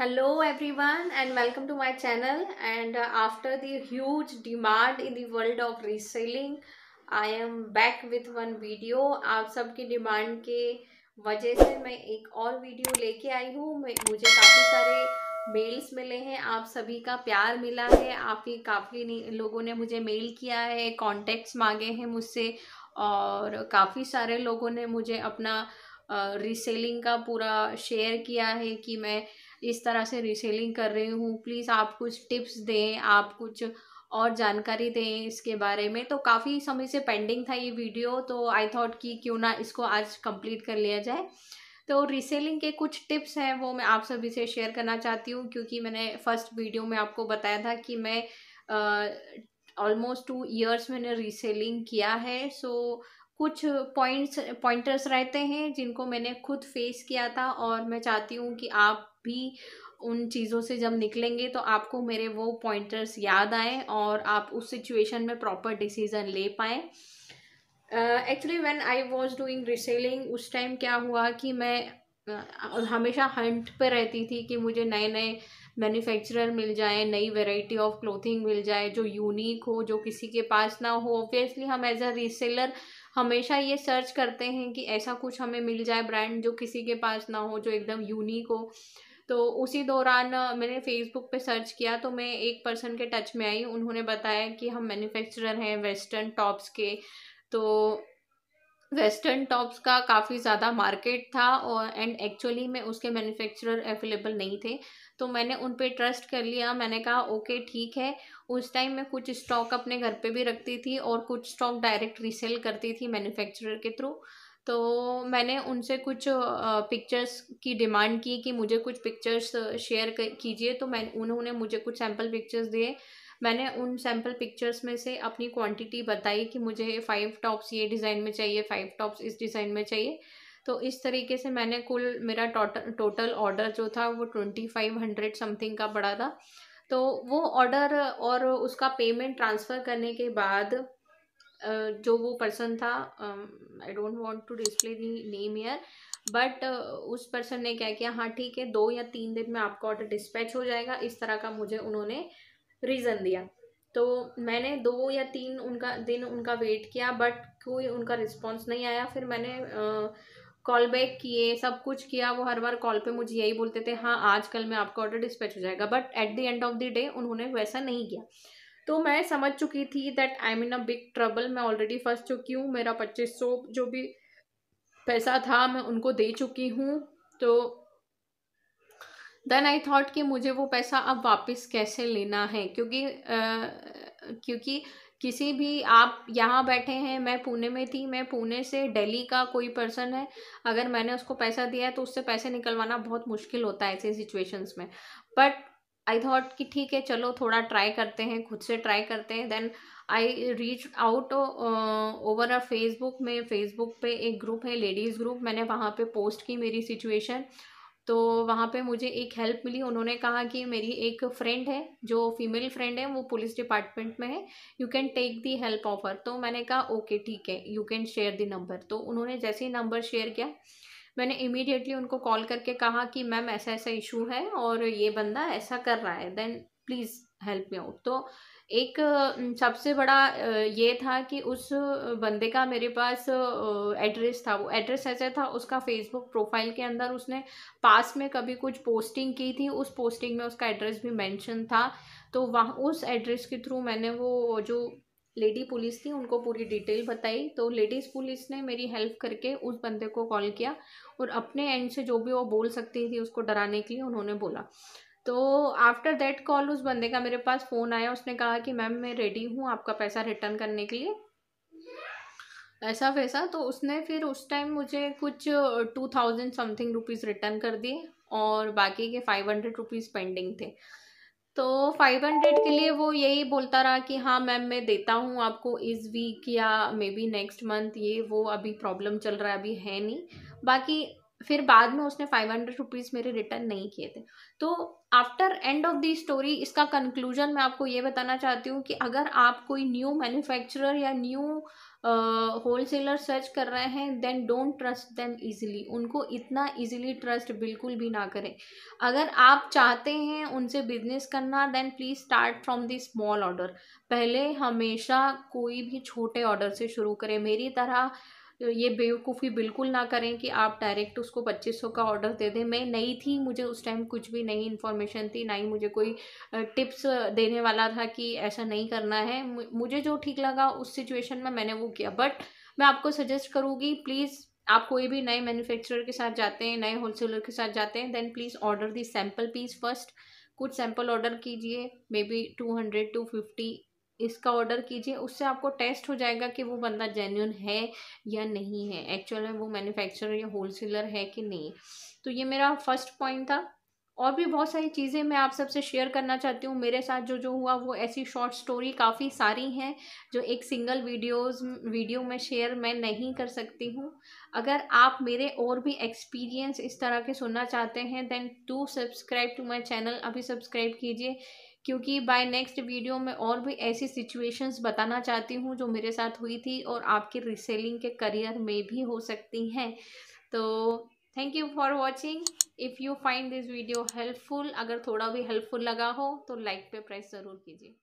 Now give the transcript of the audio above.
hello everyone and welcome to my channel and uh, after the huge demand in the world of reselling i am back with one video aap sabki demand ke वजह से मैं एक और video लेके आई हूँ मुझे काफ़ी सारे मेल्स मिले हैं आप सभी का प्यार मिला है आप ही काफ़ी लोगों ने मुझे मेल किया है कॉन्टैक्ट्स मांगे हैं मुझसे और काफ़ी सारे लोगों ने मुझे अपना रीसेलिंग का पूरा शेयर किया है कि मैं इस तरह से रीसेलिंग कर रही हूँ प्लीज़ आप कुछ टिप्स दें आप कुछ और जानकारी दें इसके बारे में तो काफ़ी समय से पेंडिंग था ये वीडियो तो आई थॉट कि क्यों ना इसको आज कंप्लीट कर लिया जाए तो रीसेलिंग के कुछ टिप्स हैं वो मैं आप सभी से शेयर करना चाहती हूँ क्योंकि मैंने फ़र्स्ट वीडियो में आपको बताया था कि मैं ऑलमोस्ट टू ईयर्स मैंने रीसेलिंग किया है सो so, कुछ पॉइंट्स पॉइंटर्स रहते हैं जिनको मैंने खुद फेस किया था और मैं चाहती हूँ कि आप भी उन चीज़ों से जब निकलेंगे तो आपको मेरे वो पॉइंटर्स याद आए और आप उस सिचुएशन में प्रॉपर डिसीज़न ले पाएँ actually when I was doing reselling उस टाइम क्या हुआ कि मैं uh, हमेशा हंट पे रहती थी कि मुझे नए नए मैन्युफैक्चरर मिल जाए नई वैरायटी ऑफ क्लोथिंग मिल जाए जो यूनिक हो जो किसी के पास ना हो ऑब्वियसली हम एज अ रीसेलर हमेशा ये सर्च करते हैं कि ऐसा कुछ हमें मिल जाए ब्रांड जो किसी के पास ना हो जो एकदम यूनिक हो तो उसी दौरान मैंने फेसबुक पे सर्च किया तो मैं एक पर्सन के टच में आई उन्होंने बताया कि हम मैन्युफैक्चरर हैं वेस्टर्न टॉप्स के तो वेस्टर्न टॉप्स का काफ़ी ज़्यादा मार्केट था और एंड एक्चुअली में उसके मैन्युफैक्चरर अवेलेबल नहीं थे तो मैंने उन पर ट्रस्ट कर लिया मैंने कहा ओके ठीक है उस टाइम मैं कुछ स्टॉक अपने घर पे भी रखती थी और कुछ स्टॉक डायरेक्ट रीसेल करती थी मैन्युफैक्चरर के थ्रू तो मैंने उनसे कुछ पिक्चर्स की डिमांड की कि मुझे कुछ पिक्चर्स शेयर कीजिए तो मैं उन्होंने मुझे कुछ सैम्पल पिक्चर्स दिए मैंने उन सैम्पल पिक्चर्स में से अपनी क्वांटिटी बताई कि मुझे फ़ाइव टॉप्स ये डिज़ाइन में चाहिए फ़ाइव टॉप्स इस डिज़ाइन में चाहिए तो इस तरीके से मैंने कुल मेरा टोटल टोटल ऑर्डर जो था वो ट्वेंटी फाइव हंड्रेड समथिंग का पड़ा था तो वो ऑर्डर और उसका पेमेंट ट्रांसफ़र करने के बाद जो वो पर्सन था I don't want to display the name here but उस पर्सन ने क्या किया हाँ ठीक है दो या तीन दिन में आपका ऑर्डर डिस्पैच हो जाएगा इस तरह का मुझे उन्होंने रीज़न दिया तो मैंने दो या तीन उनका दिन उनका वेट किया बट कोई उनका रिस्पॉन्स नहीं आया फिर मैंने कॉल बैक किए सब कुछ किया वो हर बार कॉल पे मुझे यही बोलते थे हाँ आज कल में आपका ऑर्डर डिस्पैच हो जाएगा but at the end of the day उन्होंने वैसा नहीं किया तो मैं समझ चुकी थी that I mean a big trouble मैं ऑलरेडी फंस चुकी हूँ मेरा पच्चीस सौ जो भी पैसा था मैं उनको दे चुकी हूँ तो देन आई थॉट कि मुझे वो पैसा अब वापस कैसे लेना है क्योंकि आ, क्योंकि किसी भी आप यहाँ बैठे हैं मैं पुणे में थी मैं पुणे से दिल्ली का कोई पर्सन है अगर मैंने उसको पैसा दिया है तो उससे पैसे निकलवाना बहुत मुश्किल होता है ऐसे सिचुएशंस में बट आई थॉट कि ठीक है चलो थोड़ा ट्राई करते हैं खुद से ट्राई करते हैं then I reach out over a Facebook में फेसबुक पे एक ग्रुप है लेडीज़ ग्रुप मैंने वहाँ पे पोस्ट की मेरी सिचुएशन तो वहाँ पे मुझे एक हेल्प मिली उन्होंने कहा कि मेरी एक फ्रेंड है जो फीमेल फ्रेंड है वो पुलिस डिपार्टमेंट में है you can take the help offer तो मैंने कहा ओके ठीक है you can share the number तो उन्होंने जैसे ही नंबर शेयर किया मैंने इमीडिएटली उनको कॉल करके कहा कि मैम ऐसा ऐसा इशू है और ये बंदा ऐसा कर रहा है देन प्लीज़ हेल्प में हो तो एक सबसे बड़ा ये था कि उस बंदे का मेरे पास एड्रेस था वो एड्रेस ऐसे था उसका फेसबुक प्रोफाइल के अंदर उसने पास में कभी कुछ पोस्टिंग की थी उस पोस्टिंग में उसका एड्रेस भी मेंशन था तो वहाँ उस एड्रेस के थ्रू मैंने वो जो लेडी पुलिस थी उनको पूरी डिटेल बताई तो लेडीज़ पुलिस ने मेरी हेल्प करके उस बंदे को कॉल किया और अपने एंड से जो भी वो बोल सकती थी उसको डराने के लिए उन्होंने बोला तो आफ्टर दैट कॉल उस बंदे का मेरे पास फ़ोन आया उसने कहा कि मैम मैं रेडी हूँ आपका पैसा रिटर्न करने के लिए ऐसा वैसा तो उसने फिर उस टाइम मुझे कुछ two thousand something rupees return कर दिए और बाकी के फाइव हंड्रेड रुपीज़ पेंडिंग थे तो फाइव हंड्रेड के लिए वो यही बोलता रहा कि हाँ मैम मैं देता हूँ आपको इस वीक या मे बी नेक्स्ट मंथ ये वो अभी प्रॉब्लम चल रहा है अभी है नहीं बाकी फिर बाद में उसने फाइव हंड्रेड रुपीज़ मेरे रिटर्न नहीं किए थे तो after end of the story इसका कंक्लूजन मैं आपको ये बताना चाहती हूँ कि अगर आप कोई न्यू मैन्युफैक्चरर या न्यू होल सेलर सर्च कर रहे हैं then don't trust them easily उनको इतना इजीली ट्रस्ट बिल्कुल भी ना करें अगर आप चाहते हैं उनसे बिजनेस करना then please start from the small order पहले हमेशा कोई भी छोटे ऑर्डर से शुरू करें मेरी तरह तो ये बेवकूफ़ी बिल्कुल ना करें कि आप डायरेक्ट उसको पच्चीस सौ का ऑर्डर दे दें मैं नई थी मुझे उस टाइम कुछ भी नई इन्फॉर्मेशन थी ना ही मुझे कोई टिप्स देने वाला था कि ऐसा नहीं करना है मुझे जो ठीक लगा उस सिचुएशन में मैंने वो किया बट मैं आपको सजेस्ट करूँगी प्लीज़ आप कोई भी नए मैन्युफैक्चरर के साथ जाते हैं नए होलसेलर के साथ जाते हैं then please order the sample piece first कुछ सैम्पल ऑर्डर कीजिए maybe two hundred to fifty इसका ऑर्डर कीजिए उससे आपको टेस्ट हो जाएगा कि वो बंदा जेन्यून है या नहीं है एक्चुअल में वो मैन्युफैक्चरर या होलसेलर है कि नहीं तो ये मेरा फर्स्ट पॉइंट था और भी बहुत सारी चीज़ें मैं आप सबसे शेयर करना चाहती हूँ मेरे साथ जो जो हुआ वो ऐसी शॉर्ट स्टोरी काफ़ी सारी हैं जो एक सिंगल वीडियोस वीडियो में शेयर मैं नहीं कर सकती हूँ अगर आप मेरे और भी एक्सपीरियंस इस तरह के सुनना चाहते हैं then to subscribe to my channel अभी सब्सक्राइब कीजिए क्योंकि बाय नेक्स्ट वीडियो में और भी ऐसी सिचुएशंस बताना चाहती हूँ जो मेरे साथ हुई थी और आपकी रिसेलिंग के करियर में भी हो सकती हैं तो thank you for watching if you find this video helpful अगर थोड़ा भी हेल्पफुल लगा हो तो लाइक पे प्रेस ज़रूर कीजिए